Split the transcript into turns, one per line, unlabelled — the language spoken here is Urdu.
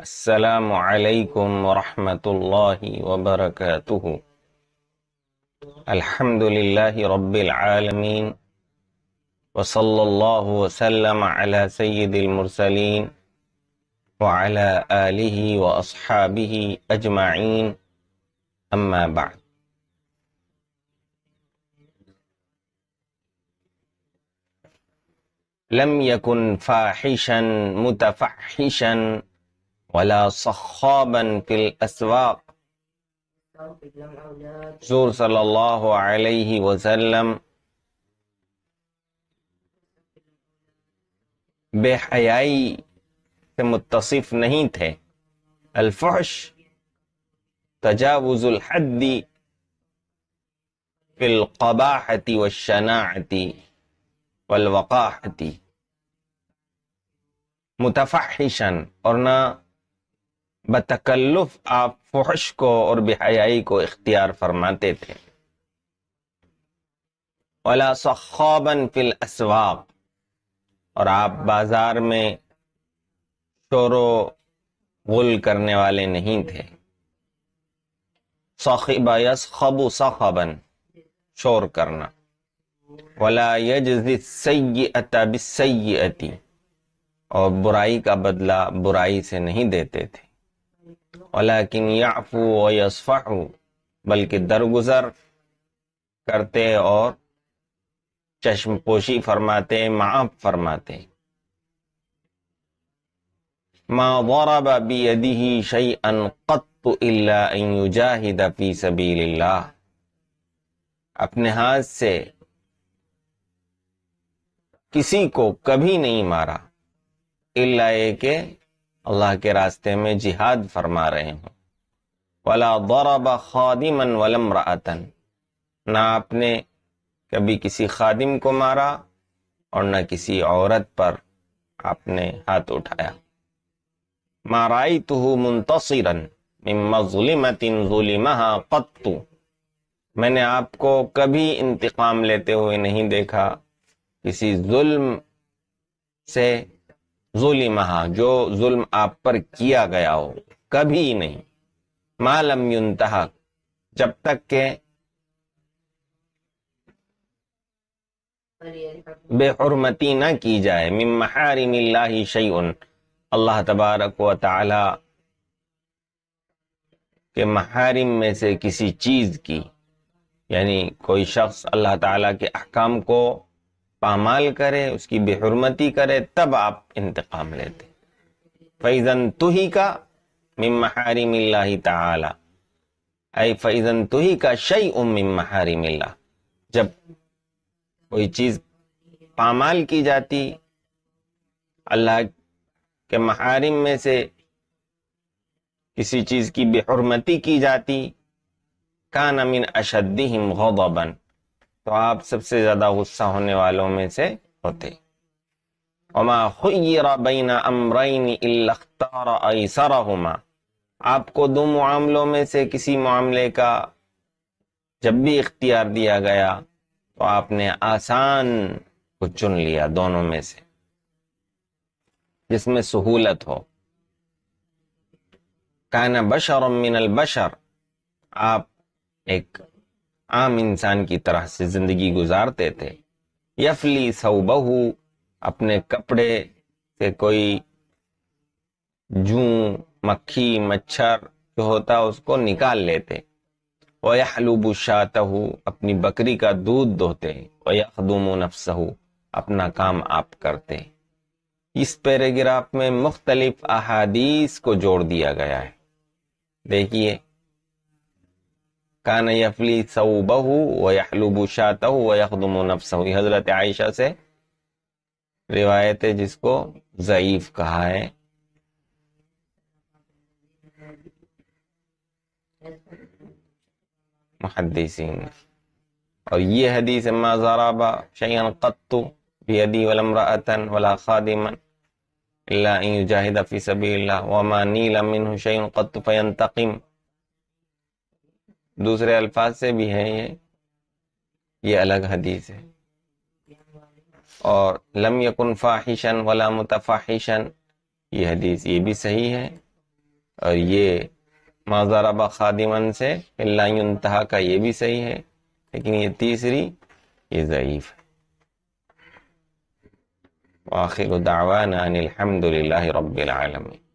السلام عليكم ورحمة الله وبركاته الحمد لله رب العالمين وصلى الله وسلم على سيد المرسلين وعلى آله وأصحابه أجمعين أما بعد لم يكن فاحشا متفحشا ولا صخابا في الأسواق زور صلى الله عليه وسلم بحيائي متصف نہیں تھے الفحش تجاوز الحد في القباحة والشناعة والوقاحة متفحشن اور نہ بتکلف آپ فحش کو اور بے حیائی کو اختیار فرماتے تھے اولا الاسواق اور آپ بازار میں شور و غل کرنے والے نہیں تھے خب و ساخابن شور کرنا ولا سید اطا بتی اور برائی کا بدلہ برائی سے نہیں دیتے تھے ولیکن یعفو و یسفا بلکہ درگزر کرتے اور چشم پوشی فرماتے معاف فرماتے ما ضرب قط الا ان یجاہد فی سبیل اللہ اپنے ہاتھ سے کسی کو کبھی نہیں مارا اللہ یہ کہ اللہ کے راستے میں جہاد فرما رہے ہوں ولا غوراب خادما ولم راتن نہ آپ نے کبھی کسی خادم کو مارا اور نہ کسی عورت پر آپ نے ہاتھ اٹھایا مارائی تو منتصرن مما ظلمت ظلمها قط میں نے آپ کو کبھی انتقام لیتے ہوئے نہیں دیکھا کسی ظلم سے ظلم جو ظلم آپ پر کیا گیا ہو کبھی نہیں جب تک کہ بے حرمتی نہ کی جائے من محارم اللہ شعی اللہ تبارک و تعالی کے محارم میں سے کسی چیز کی یعنی کوئی شخص اللہ تعالی کے احکام کو پامال کرے اس کی بے حرمتی کرے تب آپ انتقام لیتے فیضن تو ہی کا ممہاری اللہ تعالی اے فیضن تو ہی کا شعی ام محارم اللہ جب کوئی چیز پامال کی جاتی اللہ کے محارم میں سے کسی چیز کی بے حرمتی کی جاتی کا نمین اشدہم غضبا تو آپ سب سے زیادہ غصہ ہونے والوں میں سے ہوتے اختار الخت آپ کو دو معاملوں میں سے کسی معاملے کا جب بھی اختیار دیا گیا تو آپ نے آسان کو چن لیا دونوں میں سے جس میں سہولت ہو کانا بشر من البشر آپ ایک عام انسان کی طرح سے زندگی گزارتے تھے یفلی سو بہو اپنے کپڑے سے کوئی جو مکھی مچھر جو ہوتا اس کو نکال لیتے وخلوب حلوب شاہ اپنی بکری کا دودھ دوتے و یخدوم و نفس ہو اپنا کام آپ کرتے اس پیراگراف میں مختلف احادیث کو جوڑ دیا گیا ہے دیکھیے كان يفلي ثوبه ويحلب شاته ويخدم نفسه یہ إيه حضرت عائشہ سے روایت ہے جس کو ضعیف کہا ہے محدثین اور یہ حدیث ما زرابا شیئن قط بیدی ولا رأتن ولا خادما الا ان يجاهد في سبيل الله وما نيل منه شيء قط فينتقم دوسرے الفاظ سے بھی ہیں یہ یہ الگ حدیث ہے اور لم یکن فاحشن ولا متفاحشن یہ حدیث یہ بھی صحیح ہے اور یہ خادمن سے اللہ انتہا کا یہ بھی صحیح ہے لیکن یہ تیسری یہ ضعیف ہے دعوانا ان الحمد للہ رب العالمین